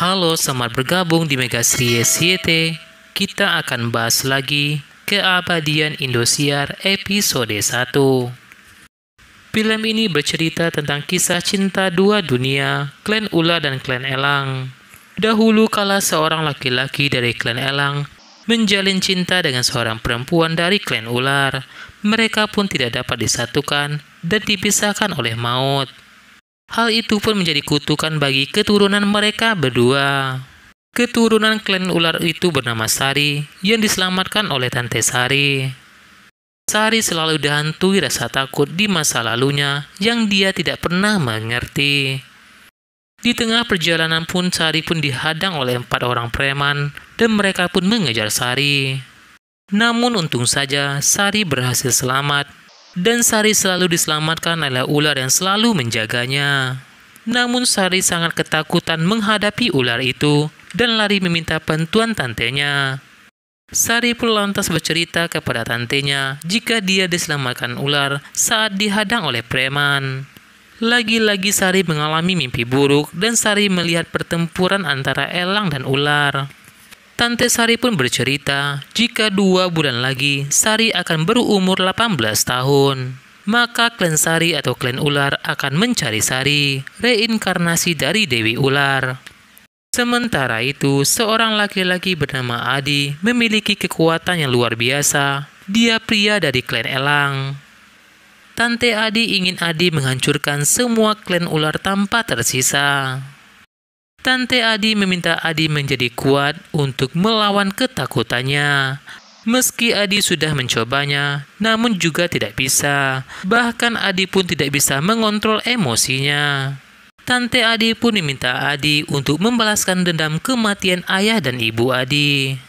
Halo, selamat bergabung di Mega Series YT. Kita akan bahas lagi Keabadian Indosiar episode 1. Film ini bercerita tentang kisah cinta dua dunia, klan Ula dan klan Elang. Dahulu kala seorang laki-laki dari klan Elang menjalin cinta dengan seorang perempuan dari klan ular. Mereka pun tidak dapat disatukan dan dipisahkan oleh maut. Hal itu pun menjadi kutukan bagi keturunan mereka berdua. Keturunan klan ular itu bernama Sari yang diselamatkan oleh Tante Sari. Sari selalu dihantui rasa takut di masa lalunya yang dia tidak pernah mengerti. Di tengah perjalanan pun Sari pun dihadang oleh empat orang preman dan mereka pun mengejar Sari. Namun untung saja Sari berhasil selamat dan Sari selalu diselamatkan oleh ular yang selalu menjaganya. Namun Sari sangat ketakutan menghadapi ular itu dan lari meminta bantuan tantenya. Sari pun lantas bercerita kepada tantenya jika dia diselamatkan ular saat dihadang oleh preman. Lagi-lagi Sari mengalami mimpi buruk dan Sari melihat pertempuran antara elang dan ular. Tante Sari pun bercerita, jika dua bulan lagi Sari akan berumur 18 tahun. Maka klan Sari atau klan ular akan mencari Sari, reinkarnasi dari Dewi Ular. Sementara itu, seorang laki-laki bernama Adi memiliki kekuatan yang luar biasa. Dia pria dari klan Elang. Tante Adi ingin Adi menghancurkan semua klan ular tanpa tersisa. Tante Adi meminta Adi menjadi kuat untuk melawan ketakutannya. Meski Adi sudah mencobanya, namun juga tidak bisa. Bahkan Adi pun tidak bisa mengontrol emosinya. Tante Adi pun meminta Adi untuk membalaskan dendam kematian ayah dan ibu Adi.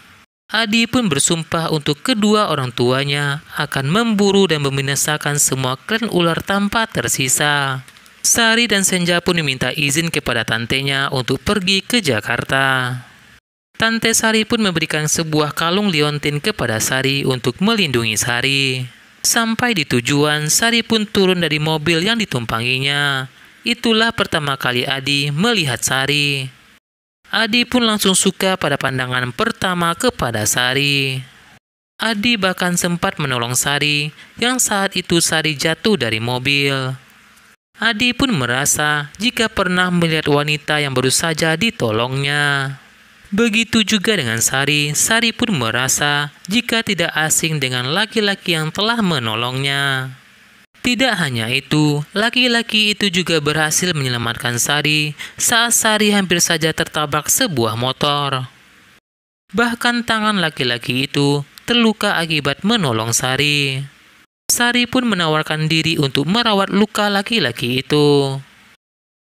Adi pun bersumpah untuk kedua orang tuanya akan memburu dan membinasakan semua klan ular tanpa tersisa. Sari dan Senja pun diminta izin kepada tantenya untuk pergi ke Jakarta. Tante Sari pun memberikan sebuah kalung liontin kepada Sari untuk melindungi Sari. Sampai di tujuan, Sari pun turun dari mobil yang ditumpanginya. Itulah pertama kali Adi melihat Sari. Adi pun langsung suka pada pandangan pertama kepada Sari. Adi bahkan sempat menolong Sari, yang saat itu Sari jatuh dari mobil. Adi pun merasa jika pernah melihat wanita yang baru saja ditolongnya. Begitu juga dengan Sari, Sari pun merasa jika tidak asing dengan laki-laki yang telah menolongnya. Tidak hanya itu, laki-laki itu juga berhasil menyelamatkan Sari saat Sari hampir saja tertabrak sebuah motor. Bahkan tangan laki-laki itu terluka akibat menolong Sari. Sari pun menawarkan diri untuk merawat luka laki-laki itu.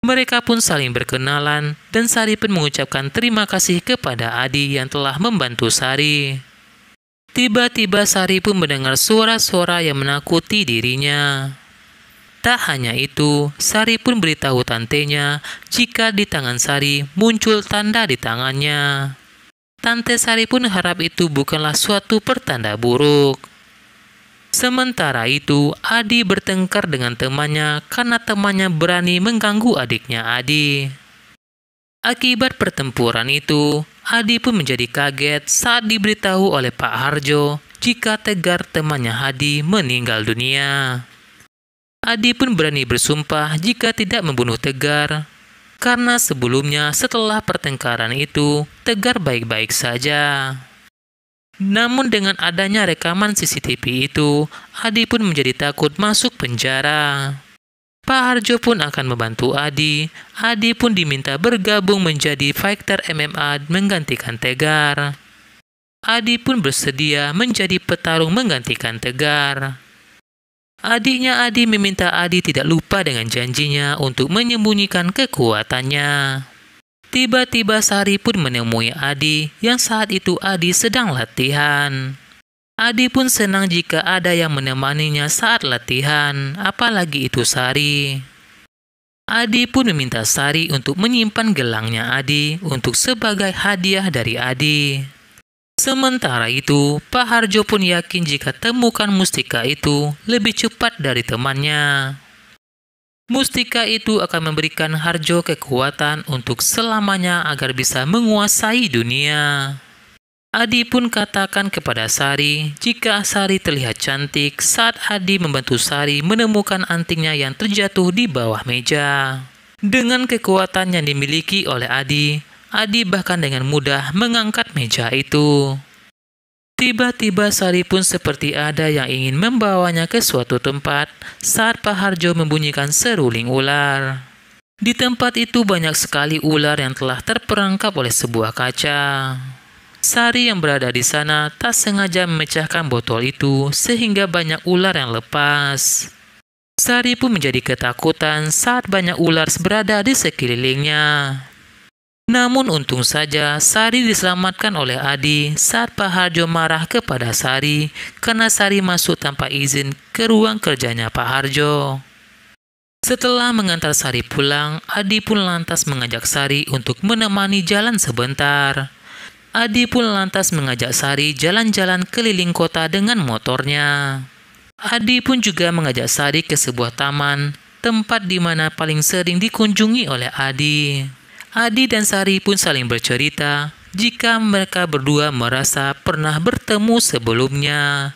Mereka pun saling berkenalan, dan Sari pun mengucapkan terima kasih kepada Adi yang telah membantu Sari. Tiba-tiba Sari pun mendengar suara-suara yang menakuti dirinya. Tak hanya itu, Sari pun beritahu tantenya jika di tangan Sari muncul tanda di tangannya. Tante Sari pun harap itu bukanlah suatu pertanda buruk. Sementara itu, Adi bertengkar dengan temannya karena temannya berani mengganggu adiknya Adi. Akibat pertempuran itu, Adi pun menjadi kaget saat diberitahu oleh Pak Harjo jika Tegar temannya Hadi meninggal dunia. Adi pun berani bersumpah jika tidak membunuh Tegar, karena sebelumnya setelah pertengkaran itu, Tegar baik-baik saja. Namun dengan adanya rekaman CCTV itu, Adi pun menjadi takut masuk penjara. Pak Harjo pun akan membantu Adi. Adi pun diminta bergabung menjadi fighter MMA menggantikan Tegar. Adi pun bersedia menjadi petarung menggantikan Tegar. Adiknya Adi meminta Adi tidak lupa dengan janjinya untuk menyembunyikan kekuatannya. Tiba-tiba Sari pun menemui Adi yang saat itu Adi sedang latihan. Adi pun senang jika ada yang menemaninya saat latihan, apalagi itu Sari. Adi pun meminta Sari untuk menyimpan gelangnya Adi untuk sebagai hadiah dari Adi. Sementara itu, Pak Harjo pun yakin jika temukan mustika itu lebih cepat dari temannya. Mustika itu akan memberikan Harjo kekuatan untuk selamanya agar bisa menguasai dunia. Adi pun katakan kepada Sari, jika Sari terlihat cantik saat Adi membantu Sari menemukan antingnya yang terjatuh di bawah meja. Dengan kekuatan yang dimiliki oleh Adi, Adi bahkan dengan mudah mengangkat meja itu. Tiba-tiba Sari pun seperti ada yang ingin membawanya ke suatu tempat saat Pak Harjo membunyikan seruling ular. Di tempat itu banyak sekali ular yang telah terperangkap oleh sebuah kaca. Sari yang berada di sana tak sengaja memecahkan botol itu sehingga banyak ular yang lepas. Sari pun menjadi ketakutan saat banyak ular berada di sekelilingnya. Namun untung saja Sari diselamatkan oleh Adi saat Pak Harjo marah kepada Sari karena Sari masuk tanpa izin ke ruang kerjanya Pak Harjo. Setelah mengantar Sari pulang, Adi pun lantas mengajak Sari untuk menemani jalan sebentar. Adi pun lantas mengajak Sari jalan-jalan keliling kota dengan motornya. Adi pun juga mengajak Sari ke sebuah taman, tempat di mana paling sering dikunjungi oleh Adi. Adi dan Sari pun saling bercerita jika mereka berdua merasa pernah bertemu sebelumnya.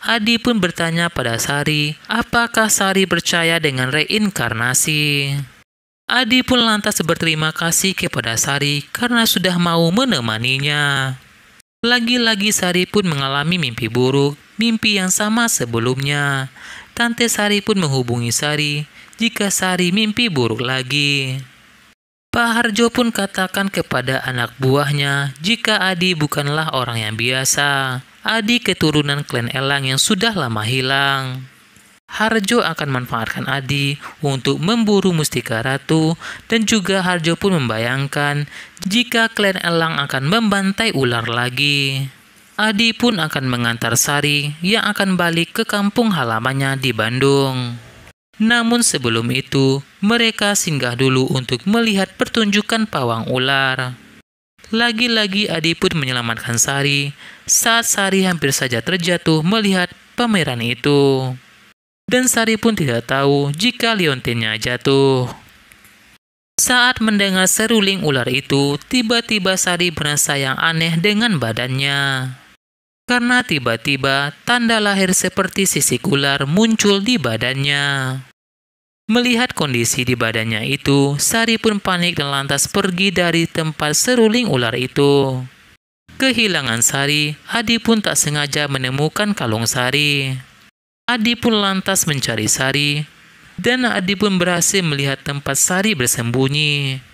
Adi pun bertanya pada Sari, apakah Sari percaya dengan reinkarnasi? Adi pun lantas berterima kasih kepada Sari karena sudah mau menemaninya. Lagi-lagi Sari pun mengalami mimpi buruk, mimpi yang sama sebelumnya. Tante Sari pun menghubungi Sari jika Sari mimpi buruk lagi. Pak Harjo pun katakan kepada anak buahnya, jika Adi bukanlah orang yang biasa, Adi keturunan klan Elang yang sudah lama hilang. Harjo akan manfaatkan Adi untuk memburu Mustika Ratu dan juga Harjo pun membayangkan jika klan Elang akan membantai ular lagi. Adi pun akan mengantar Sari yang akan balik ke kampung halamannya di Bandung. Namun sebelum itu, mereka singgah dulu untuk melihat pertunjukan pawang ular. Lagi-lagi Adi pun menyelamatkan Sari saat Sari hampir saja terjatuh melihat pameran itu. Dan Sari pun tidak tahu jika liontinnya jatuh. Saat mendengar seruling ular itu, tiba-tiba Sari merasa yang aneh dengan badannya karena tiba-tiba tanda lahir seperti sisik ular muncul di badannya. Melihat kondisi di badannya itu, Sari pun panik dan lantas pergi dari tempat seruling ular itu. Kehilangan Sari, Adi pun tak sengaja menemukan kalung Sari. Adi pun lantas mencari Sari, dan Adi pun berhasil melihat tempat Sari bersembunyi.